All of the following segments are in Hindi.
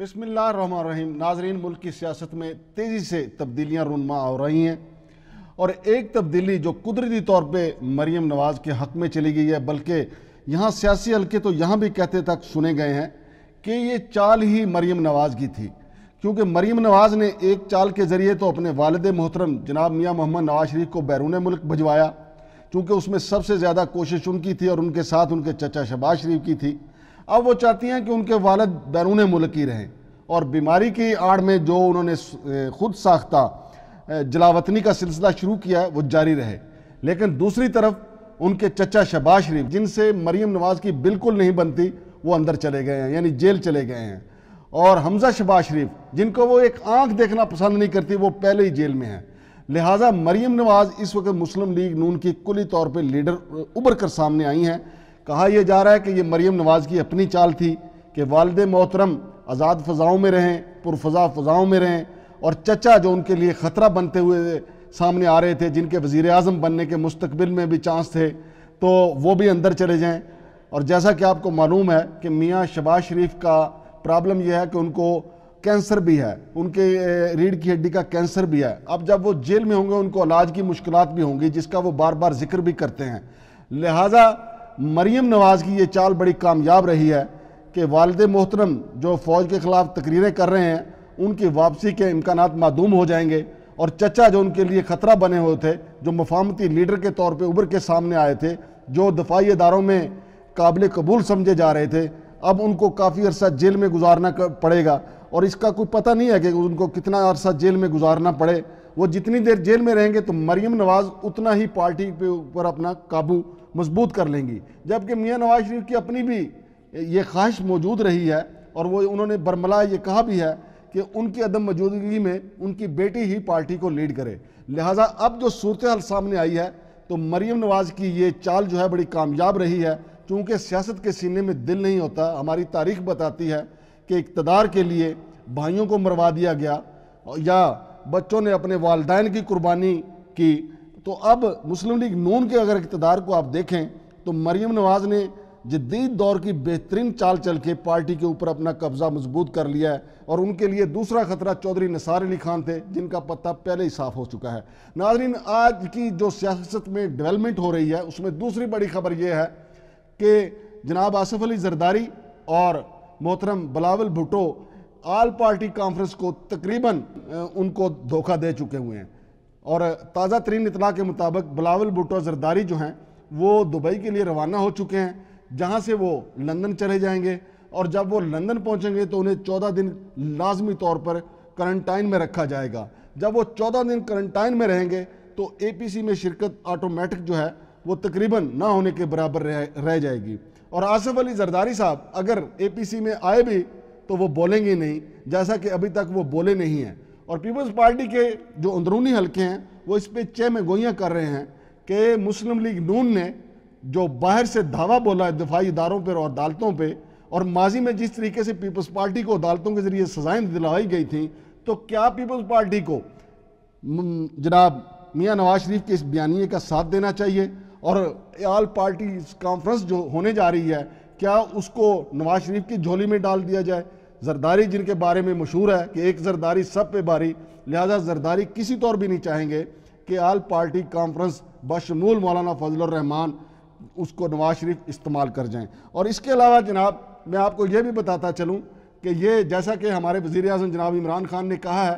रहीम नाजरीन मुल्क की सियासत में तेज़ी से तब्दीलियाँ रुनमा हो रही हैं और एक तब्दीली जो कुदरती तौर पर मरीम नवाज़ के हक़ में चली गई है बल्कि यहाँ सियासी हल्के तो यहाँ भी कहते तक सुने गए हैं कि ये चाल ही मरीम नवाज़ की थी क्योंकि मरीम नवाज़ ने एक चाल के ज़रिए तो अपने वालद मोहतरम जनाब मियाँ मोहम्मद नवाज शरीफ को बैरून मुल्क भिजवाया चूँकि उसमें सबसे ज़्यादा कोशिश उनकी थी और उनके साथ उनके चचा शबाज शरीफ की थी अब वो चाहती हैं कि उनके वालद बैरून मुल्क ही रहें और बीमारी की आड़ में जो उन्होंने खुद साख्ता जलावतनी का सिलसिला शुरू किया वो जारी रहे लेकिन दूसरी तरफ उनके चचा शबाज शरीफ जिनसे मरीम नवाज़ की बिल्कुल नहीं बनती वो अंदर चले गए हैं यानी जेल चले गए हैं और हमज़ा शबाज शरीफ जिनको वो एक आंख देखना पसंद नहीं करती वो पहले ही जेल में हैं लिहाजा मरीम नवाज़ इस वक्त मुस्लिम लीग नून की कुली तौर पर लीडर उभर कर सामने आई हैं कहा यह जा रहा है कि यह मरीम नवाज़ की अपनी चाल थी कि वालद मोहतरम आज़ाद फ़ज़ाओं में रहें पुरफज़ा फ़ज़ाओं में रहें और चचा जो उनके लिए ख़तरा बनते हुए सामने आ रहे थे जिनके वज़ी अजम बनने के मुस्तबिल में भी चांस थे तो वो भी अंदर चले जाएँ और जैसा कि आपको मालूम है कि मियाँ शबाज शरीफ का प्रॉब्लम यह है कि उनको कैंसर भी है उनके रीढ़ की हड्डी का कैंसर भी है अब जब वो जेल में होंगे उनको इलाज की मुश्किल भी होंगी जिसका वो बार बार जिक्र भी करते हैं लिहाजा मरीम नवाज़ की ये चाल बड़ी कामयाब रही है कि वालद मोहतरम जो फ़ौज के ख़िलाफ़ तकरीरें कर रहे हैं उनकी वापसी के इम्कान मदूम हो जाएंगे और चचा जो उनके लिए ख़तरा बने हुए थे जो मफामती लीडर के तौर पर उभर के सामने आए थे जो दफाई इदारों में काबिल कबूल समझे जा रहे थे अब उनको काफ़ी अरसा जेल में गुजारना पड़ेगा और इसका कोई पता नहीं है कि उनको कितना अरसा जेल में गुजारना पड़े वो जितनी देर जेल में रहेंगे तो मरियम नवाज़ उतना ही पार्टी के ऊपर अपना काबू मजबूत कर लेंगी जबकि मियाँ नवाज शरीफ की अपनी भी ये ख्वाहिश मौजूद रही है और वो उन्होंने बरमला ये कहा भी है कि उनकी अदम मौजूदगी में उनकी बेटी ही पार्टी को लीड करे लिहाजा अब जो सूरत हाल सामने आई है तो मरीम नवाज की ये चाल जो है बड़ी कामयाब रही है चूँकि सियासत के सीने में दिल नहीं होता हमारी तारीख बताती है कि इकतदार के लिए भाइयों को मरवा दिया गया या बच्चों ने अपने वालदान की कुर्बानी की तो अब मुस्लिम लीग नून के अगर इकतदार को आप देखें तो मरीम नवाज़ ने जदीद दौर की बेहतरीन चाल चल के पार्टी के ऊपर अपना कब्ज़ा मजबूत कर लिया है और उनके लिए दूसरा खतरा चौधरी निसार अली खान थे जिनका पत्ता पहले ही साफ हो चुका है नाजरीन आज की जो सियासत में डेवलपमेंट हो रही है उसमें दूसरी बड़ी खबर यह है कि जनाब आसफ़ अली जरदारी और मोहतरम बलावल भुटो आल पार्टी कॉन्फ्रेंस को तकरीबन उनको धोखा दे चुके हुए हैं और ताज़ा तरीन इतला के मुताबिक बिलावल भुटो जरदारी जो हैं वो दुबई के लिए रवाना हो चुके हैं जहाँ से वो लंदन चले जाएंगे और जब वो लंदन पहुँचेंगे तो उन्हें चौदह दिन लाजमी तौर पर करंटाइन में रखा जाएगा जब वो चौदह दिन करंटाइन में रहेंगे तो ए पी सी में शिरकत ऑटोमेटिक जो है वो तकरीबन ना होने के बराबर रह, रह जाएगी और आसफ अली जरदारी साहब अगर ए पी सी में आए भी तो वो बोलेंगे नहीं जैसा कि अभी तक वो बोले नहीं हैं और पीपल्स पार्टी के जो अंदरूनी हलके हैं वो इस पर चे में गोइयाँ कर रहे हैं कि मुस्लिम लीग नून ने जो बाहर से धावा बोला है दिफाई इदारों पर और अदालतों पर और माजी में जिस तरीके से पीपल्स पार्टी को अदालतों के ज़रिए सजाएं दिलाई गई थी तो क्या पीपल्स पार्टी को जनाब मियाँ नवाज शरीफ के इस बयानी का साथ देना चाहिए और आल पार्टी कॉन्फ्रेंस जो होने जा रही है क्या उसको नवाज शरीफ की झोली में डाल दिया जाए जरदारी जिनके बारे में मशहूर है कि एक जरदारी सब पे बारी लिहाजा जरदारी किसी तौर भी नहीं चाहेंगे कि आल पार्टी कॉन्फ्रेंस बशमूल मौलाना फजलरहमान उसको नवाज शरीफ इस्तेमाल कर जाएं और इसके अलावा जनाब मैं आपको ये भी बताता चलूँ कि ये जैसा कि हमारे वज़ी अजम जनाब इमरान खान ने कहा है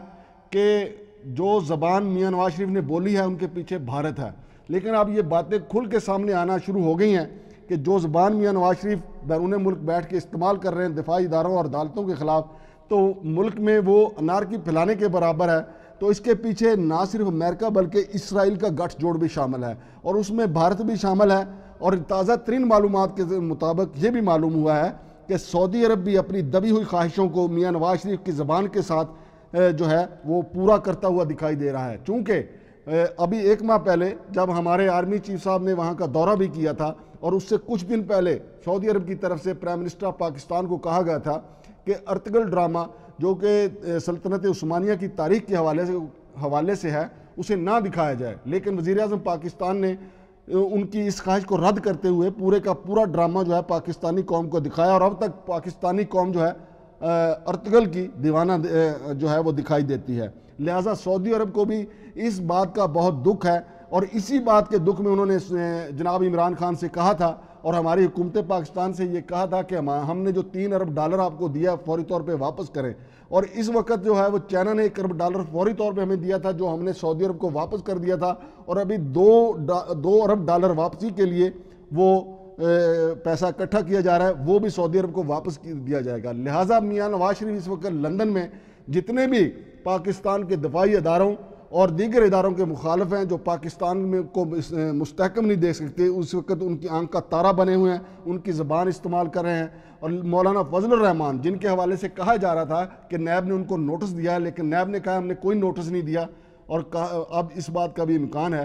कि जो ज़बान मियाँ नवाज शरीफ ने बोली है उनके पीछे भारत है लेकिन अब ये बातें खुल के सामने आना शुरू हो गई हैं कि जो ज़बान मियाँ नवाज शरीफ बैरून मुल्क बैठ के इस्तेमाल कर रहे हैं दिफाई इदारों और अदालतों के ख़िलाफ़ तो मुल्क में वो अनार की फैलाने के बराबर है तो इसके पीछे ना सिर्फ अमेरिका बल्कि इसराइल का गठजोड़ भी शामिल है और उसमें भारत भी शामिल है और ताज़ा तरीन मालूम के मुताबिक ये भी मालूम हुआ है कि सऊदी अरब भी अपनी दबी हुई ख्वाहिशों को मियाँ नवाज शरीफ की ज़बान के साथ जो है वो पूरा करता हुआ दिखाई दे रहा है चूँकि अभी एक माह पहले जब हमारे आर्मी चीफ साहब ने वहाँ का दौरा भी किया था और उससे कुछ दिन पहले सऊदी अरब की तरफ से प्राइम मिनिस्टर ऑफ पाकिस्तान को कहा गया था कि अर्तगल ड्रामा जो कि सल्तनत उस्मानिया की तारीख के हवाले से हवाले से है उसे ना दिखाया जाए लेकिन वज़ी अजम पाकिस्तान ने उनकी इस ख्वाहिश को रद्द करते हुए पूरे का पूरा ड्रामा जो है पाकिस्तानी कौम को दिखाया और अब तक पाकिस्तानी कौम जो है अर्तगल की दीवाना जो है वो दिखाई देती है लिहाजा सऊदी अरब को भी इस बात का बहुत दुख है और इसी बात के दुख में उन्होंने जनाब इमरान खान से कहा था और हमारी हुकूमत पाकिस्तान से ये कहा था कि हम हमने जो तीन अरब डॉलर आपको दिया फौरी तौर पर वापस करें और इस वक्त जो है वो चाइना ने एक अरब डॉलर फौरी तौर पे हमें दिया था जो हमने सऊदी अरब को वापस कर दिया था और अभी दो दो अरब डॉलर वापसी के लिए वो पैसा इकट्ठा किया जा रहा है वो भी सऊदी अरब को वापस दिया जाएगा लिहाजा मियाँ नवाज शरीफ इस वक्त लंदन में जितने भी पाकिस्तान के दफाई अदारों और दीगर इदारों के मुखालफ हैं जो पाकिस्तान में को मुस्तकम नहीं देख सकते उस वक्त उनकी आंख का तारा बने हुए हैं उनकी ज़बान इस्तेमाल कर रहे हैं और मौलाना फजल रहमान जिनके हवाले से कहा जा रहा था कि नैब ने उनको नोटिस दिया है लेकिन नैब ने कहा हमने कोई नोटिस नहीं दिया और अब इस बात का भी इम्कान है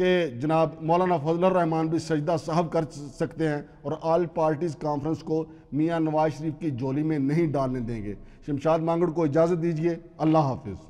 कि जनाब मौलाना फजल रहमान भी सजदा साहब कर सकते हैं और आल पार्टीज़ कॉन्फ्रेंस को मियाँ नवाज शरीफ की जोली में नहीं डालने देंगे शमशाद मांगड़ को इजाज़त दीजिए अल्लाह हाफिज़